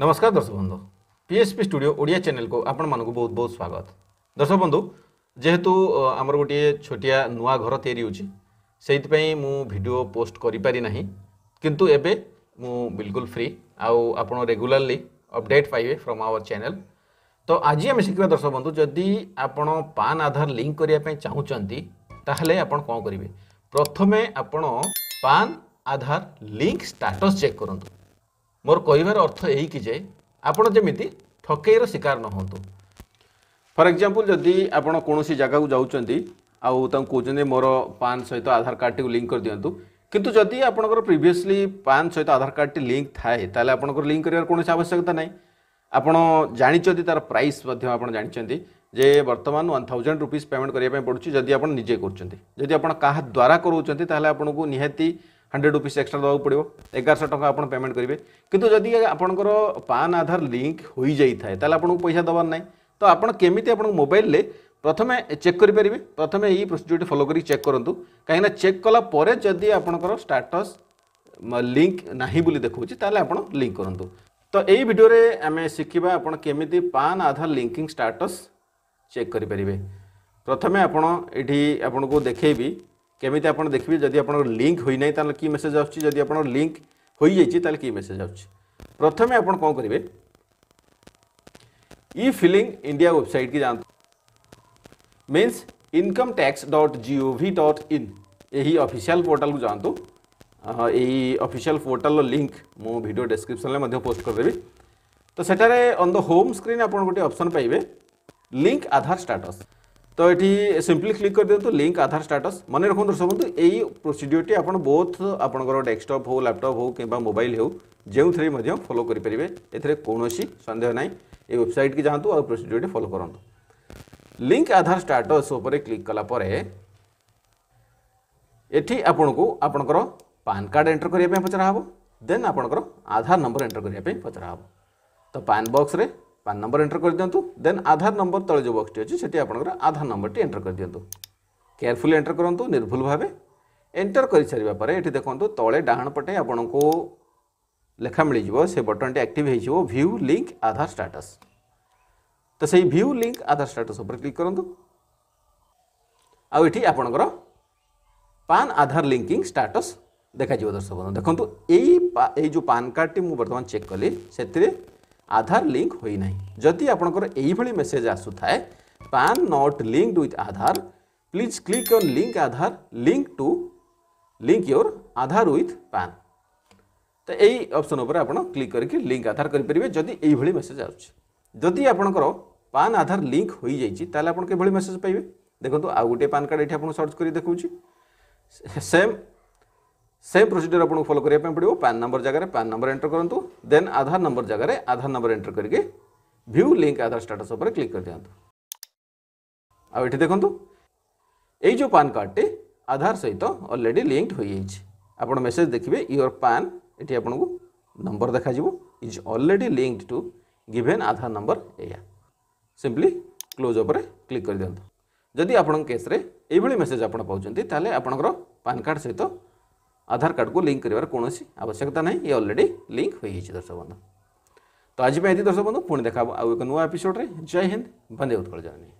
नमस्कार दर्शक बंधु पीएसपी स्टूडियो ओडिया चैनल को आपण मानक बहुत बहुत स्वागत दर्शक बंधु जेहेतु आम गोटे छोटिया नुआ घर तैयारी होतीपीडियो पोस्ट करें बिलकुल फ्री आपड़ रेगुलाली अपडेट पाइबे फ्रम आवर चेल तो आज आम शिखा दर्शक बंधु जदि आपन पान आधार लिंक करने चाहते आपड़ कौन करें प्रथम आपण आधार लिंक स्टाटस चेक करूँ मोर कह अर्थ यही कि आपड़ जमी ठकईर शिकार न हूँ फर एक्जामपल जदि आप जगह को जाऊँच कहते मोर पान सहित आधार कार्ड टी लिंक कर दिंतु कितु जदि आप प्रिवियसली पान सहित आधार कार्ड टी लिंक थाए तो आप लिंक करार कौन आवश्यकता ना आप जानते तार प्राइस आप जानते बर्तमान वन थाउजेंड रुपीज पेमेंट करने पड़ी जदि आप निजे करा द्वारा ହଣ୍ଡ୍ରେଡ଼ ରୁପିସ୍ ଏକ୍ସଟ୍ରା ଦେବାକୁ ପଡ଼ିବ ଏଗାରଶହ ଟଙ୍କା ଆପଣ ପେମେଣ୍ଟ କରିବେ କିନ୍ତୁ ଯଦି ଆପଣଙ୍କର ପାନ୍ ଆଧାର ଲିଙ୍କ୍ ହୋଇଯାଇଥାଏ ତାହେଲେ ଆପଣଙ୍କୁ ପଇସା ଦେବାର ନାହିଁ ତ ଆପଣ କେମିତି ଆପଣଙ୍କ ମୋବାଇଲରେ ପ୍ରଥମେ ଚେକ୍ କରିପାରିବେ ପ୍ରଥମେ ଏଇ ପ୍ରୋସିଡ଼ିଓଟି ଫଲୋ କରିକି ଚେକ୍ କରନ୍ତୁ କାହିଁକିନା ଚେକ୍ କଲା ପରେ ଯଦି ଆପଣଙ୍କର ଷ୍ଟାଟସ୍ লিঙ্ক না বলে দেখুছি তাহলে আপনার লিঙ্ক করতু তো এই ভিডিওরে আমি শিখবা আপনার কমিটি PAN Aadhaar linking status check করে পে প্রথমে আপনার এটি আপনার দেখেবি केमी आप देखिए जदि आप लिंक होना कि मेसेज आदि आप लिंक हो जाए कि मेसेज आसमें आप कौन करेंगे इ फिलिंग इंडिया वेबसाइट की जातु मीनस इनकम टैक्स डट जीओ भी डट इन यही अफिशियाल पोर्टाल को जातु यही अफिशियाल पोर्टाल लिंक मुझे डेस्क्रिपन में पोस्ट करदेवि तो सेठे अन द होम स्क्रीन आप गोटे अप्सन पाइबे लिंक आधार स्टाटस তো এটি সিম্পলি ক্লিক করে দিও লিঙ্ক আধার স্টাটস মনে রাখুন দর্শক বন্ধু এই প্রোসিডিওরটি আপনার বোথ আপনার ডেস্কটপ হো ল্যাপটপ হো কিংবা মোবাইল হো যেউথে ফলো করে পেবে এতে কৌশি সন্দেহ নাই এই ওয়েবসাইটকে যাতে আর প্রোসিডিওরটি ফলো করতু লিঙ্ক আধার স্টাটস উপরে ক্লিক কলাপরে এটি আপনার আপনার পান কার্ড এন্টর করা পচরা হব দেন আপনার আধার নম্বর এন্টর করা পচরা হব তো পান বক্সরে पान नंबर एंटर कर दिंतु देन आधार नंबर तले जो बक्सटी अच्छे से आधार नंबर टी एंटर कर दिंतु केयरफुल एंटर करूँ निर्भुल भाव एंटर कर सारे ये देखो तले डाण पटे आपण को लेखा मिल जाव से बटन टी आक्ट होू लिंक आधार स्टाटस तो से view link Aadhaar status click करूँ आठ आपणकर पान आधार लिंकिंग स्टाटस देखा दर्शक बंधु देखो यही जो पान कार्ड टी मुझे बर्तमान चेक कली से आधार लिंक होना जदि आपंकर मेसेज आसुता है PAN not linked with Aadhaar please click your link Aadhaar link to link your Aadhaar with PAN तो यही अप्सन आप क्लिक करके लिंक आधार करेंगे जदि यही मेसेज आदि आपंकर पान आधार लिंक हो जाए आप मेसेज पाइबे देखो आउ गोटे पैन कार्ड ये आप सर्च कर देखा सेम सेम प्रोसीजर आपको फलो करने पड़ो पैन नंबर जगह पैन नंबर एंटर करूँ देन तो, आधार नंबर जगह आधार नंबर एंटर करके view link Aadhaar status click कर दिखाँ आठ देखु यो पान कार्डटे आधार सहित अलरेडी लिंक हो मेसेज देखिए योर तो। पैन ये आपको नंबर देखा is already linked to given Aadhaar number या सिंपली क्लोज अपने क्लिक कर दिखाँ जदि आपण केस्रे मेसेज आप पाँच पान कार्ड सहित ଆଧାର କାର୍ଡ଼କୁ ଲିଙ୍କ୍ କରିବାର କୌଣସି ଆବଶ୍ୟକତା ନାହିଁ ଇଏ ଅଲରେଡ଼ି ଲିଙ୍କ୍ ହୋଇଯାଇଛି ଦର୍ଶକ ବନ୍ଧୁ ତ ଆଜି ପାଇଁ ଏତିକି ଦର୍ଶକ ବନ୍ଧୁ ପୁଣି ଦେଖା ହେବ ଆଉ ଏକ ନୂଆ ଏପିସୋଡ଼ରେ ଜୟ ହିନ୍ଦ ବନ୍ଦେ ଉତ୍କଳ ଜନନୀ